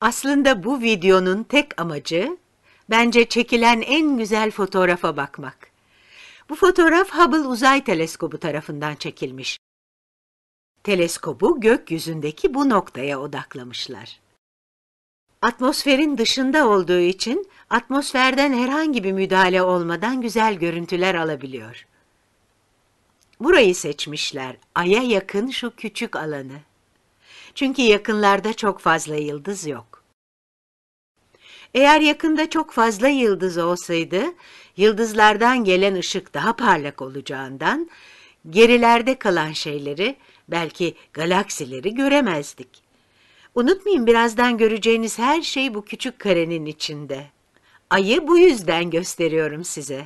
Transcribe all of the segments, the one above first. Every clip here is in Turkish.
Aslında bu videonun tek amacı, bence çekilen en güzel fotoğrafa bakmak. Bu fotoğraf Hubble Uzay Teleskobu tarafından çekilmiş. Teleskobu gökyüzündeki bu noktaya odaklamışlar. Atmosferin dışında olduğu için atmosferden herhangi bir müdahale olmadan güzel görüntüler alabiliyor. Burayı seçmişler, aya yakın şu küçük alanı. Çünkü yakınlarda çok fazla yıldız yok. Eğer yakında çok fazla yıldız olsaydı, yıldızlardan gelen ışık daha parlak olacağından, gerilerde kalan şeyleri, belki galaksileri göremezdik. Unutmayın birazdan göreceğiniz her şey bu küçük karenin içinde. Ayı bu yüzden gösteriyorum size.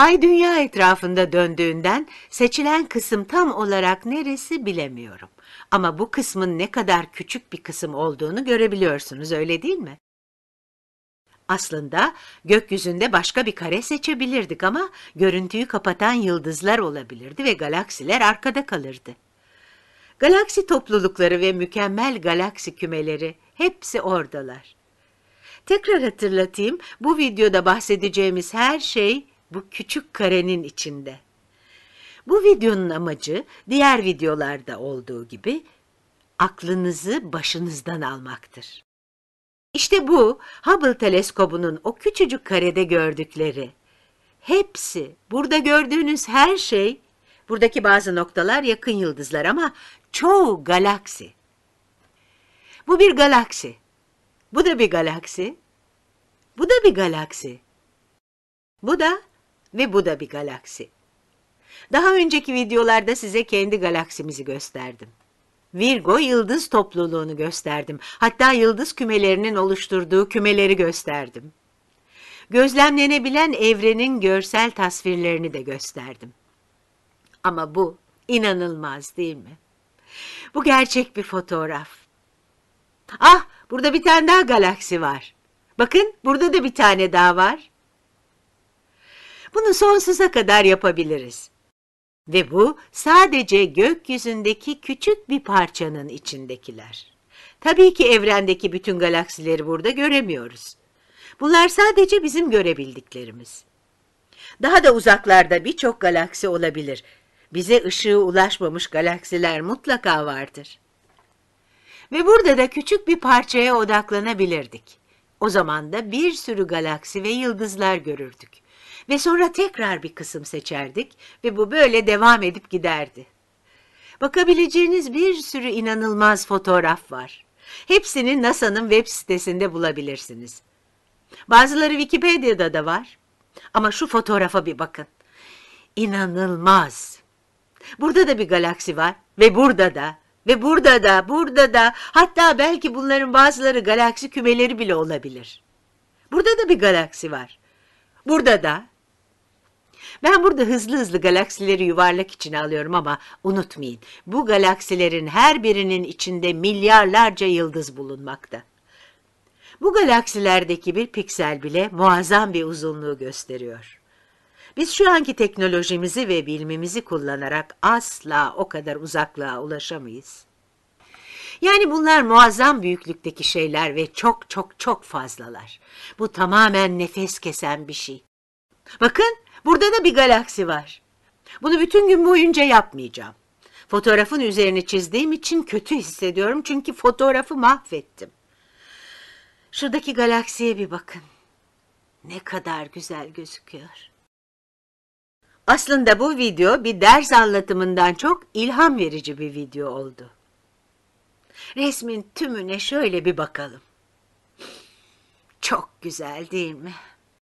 Ay dünya etrafında döndüğünden seçilen kısım tam olarak neresi bilemiyorum. Ama bu kısmın ne kadar küçük bir kısım olduğunu görebiliyorsunuz öyle değil mi? Aslında gökyüzünde başka bir kare seçebilirdik ama görüntüyü kapatan yıldızlar olabilirdi ve galaksiler arkada kalırdı. Galaksi toplulukları ve mükemmel galaksi kümeleri hepsi oradalar. Tekrar hatırlatayım, bu videoda bahsedeceğimiz her şey bu küçük karenin içinde. Bu videonun amacı diğer videolarda olduğu gibi aklınızı başınızdan almaktır. İşte bu Hubble teleskobunun o küçücük karede gördükleri. Hepsi, burada gördüğünüz her şey, buradaki bazı noktalar yakın yıldızlar ama çoğu galaksi. Bu bir galaksi. Bu da bir galaksi. Bu da bir galaksi. Bu da ve bu da bir galaksi. Daha önceki videolarda size kendi galaksimizi gösterdim. Virgo yıldız topluluğunu gösterdim. Hatta yıldız kümelerinin oluşturduğu kümeleri gösterdim. Gözlemlenebilen evrenin görsel tasvirlerini de gösterdim. Ama bu inanılmaz değil mi? Bu gerçek bir fotoğraf. Ah burada bir tane daha galaksi var. Bakın burada da bir tane daha var. Bunu sonsuza kadar yapabiliriz. Ve bu sadece gökyüzündeki küçük bir parçanın içindekiler. Tabii ki evrendeki bütün galaksileri burada göremiyoruz. Bunlar sadece bizim görebildiklerimiz. Daha da uzaklarda birçok galaksi olabilir. Bize ışığı ulaşmamış galaksiler mutlaka vardır. Ve burada da küçük bir parçaya odaklanabilirdik. O zaman da bir sürü galaksi ve yıldızlar görürdük ve sonra tekrar bir kısım seçerdik ve bu böyle devam edip giderdi. Bakabileceğiniz bir sürü inanılmaz fotoğraf var. Hepsini NASA'nın web sitesinde bulabilirsiniz. Bazıları Wikipedia'da da var. Ama şu fotoğrafa bir bakın. İnanılmaz. Burada da bir galaksi var ve burada da ve burada da, burada da hatta belki bunların bazıları galaksi kümeleri bile olabilir. Burada da bir galaksi var. Burada da ben burada hızlı hızlı galaksileri yuvarlak içine alıyorum ama unutmayın bu galaksilerin her birinin içinde milyarlarca yıldız bulunmakta. Bu galaksilerdeki bir piksel bile muazzam bir uzunluğu gösteriyor. Biz şu anki teknolojimizi ve bilmemizi kullanarak asla o kadar uzaklığa ulaşamayız. Yani bunlar muazzam büyüklükteki şeyler ve çok çok çok fazlalar. Bu tamamen nefes kesen bir şey. Bakın Burada da bir galaksi var. Bunu bütün gün boyunca yapmayacağım. Fotoğrafın üzerine çizdiğim için kötü hissediyorum çünkü fotoğrafı mahvettim. Şuradaki galaksiye bir bakın. Ne kadar güzel gözüküyor. Aslında bu video bir ders anlatımından çok ilham verici bir video oldu. Resmin tümüne şöyle bir bakalım. Çok güzel değil mi?